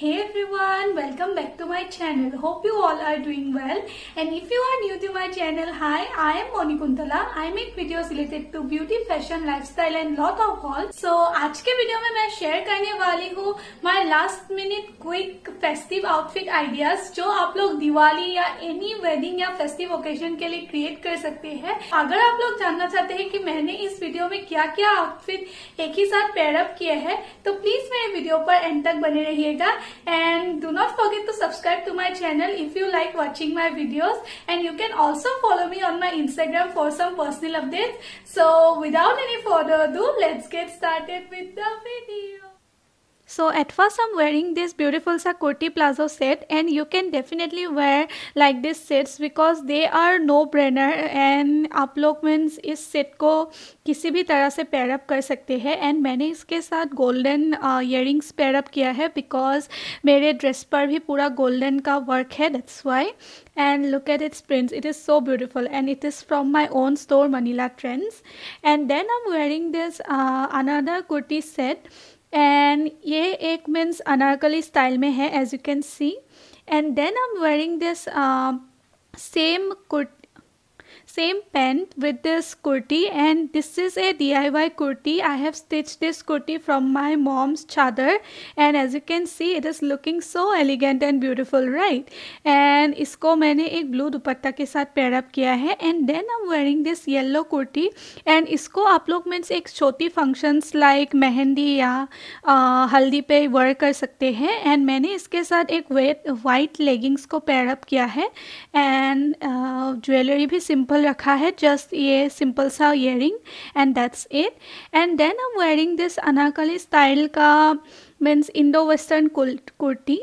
hey everyone welcome back to my channel hope you all are doing well and if you are new to my channel hi i am moni kuntala i make videos related to beauty fashion lifestyle and lot of haul so आज के video में मैं share करने वाली हूँ my last minute quick festive outfit ideas जो आप लोग दिवाली या any wedding या festive occasion के लिए create कर सकते हैं. अगर आप लोग जानना चाहते हैं कि मैंने इस वीडियो में क्या क्या outfit एक ही साथ pair up किया है, तो please मेरे वीडियो पर end तक बने रहिएगा and do not forget to subscribe to my channel if you like watching my videos and you can also follow me on my Instagram for some personal updates. So without any further ado, let's get started with the video. So at first I'm wearing this beautiful sakoti plazo set and you can definitely wear like this sets because they are no brainer and आप set ko kisi bhi tarah se pair up kar sakte कर And हैं and मैंने इसके साथ uh, earrings pair up kiya hai because मेरे dress par bhi pura golden ka work hai. That's why. and look at its prints it is so beautiful and it is from my own store manila trends and then i'm wearing this uh, another kurti set and ये एक means Anarkali style में है as you can see and then I am wearing this same kurti same pen with this kurti and this is a DIY kurti I have stitched this kurti from my mom's chadar and as you can see it is looking so elegant and beautiful right and इसको मैंने एक blue दुपट्टा के साथ pair up किया है and then I am wearing this yellow kurti and इसको आप लोग मीन्स एक छोटी फंक्शंस लाइक मेहंदी या आ, हल्दी पे वर्क कर सकते हैं एंड मैंने इसके साथ एक वेट वाइट लेगिंग्स को पेयर अप किया है एंड ज्वेलरी भी सिम सिंपल रखा है जस्ट ये सिंपल सा ear and that's it and then I am wearing this Anarkali style का means Indo western kurti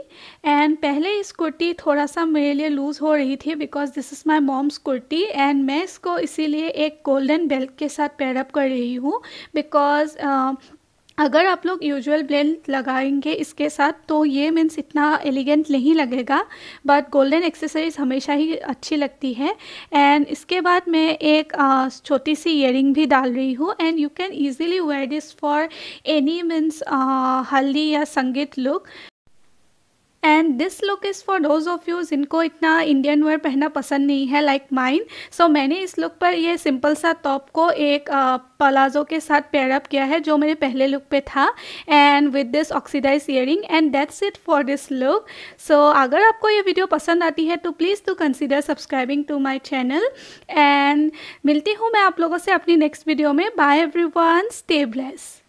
and पहले इस कुर्ती थोड़ा सा मेरे लिए लूज़ हो रही थी because this is my mom's kurti and मैं इसको इसीलिए एक गोल्डन बेल्ट के साथ पेयरअप कर रही हूँ बिकॉज अगर आप लोग यूजुअल ब्लेंड लगाएंगे इसके साथ तो ये मीन्स इतना एलिगेंट नहीं लगेगा बट गोल्डन एक्सेसरीज हमेशा ही अच्छी लगती है एंड इसके बाद मैं एक छोटी सी इयर भी डाल रही हूँ and you can easily wear this for any means haldi या sangeet look and this look is for those of you जिनको इतना इंडियन वेयर पहनना पसंद नहीं है लाइक माइन सो मैंने इस लुक पर यह सिंपल सा टॉप को एक पलाजो के साथ पेयर अप किया है जो मेरे पहले लुक पे था and with this oxidise earring and that's it for this look so अगर आपको ये वीडियो पसंद आती है तो please to consider subscribing to my channel and मिलती हूँ मैं आप लोगों से अपनी नेक्स्ट वीडियो में bye everyone stay bless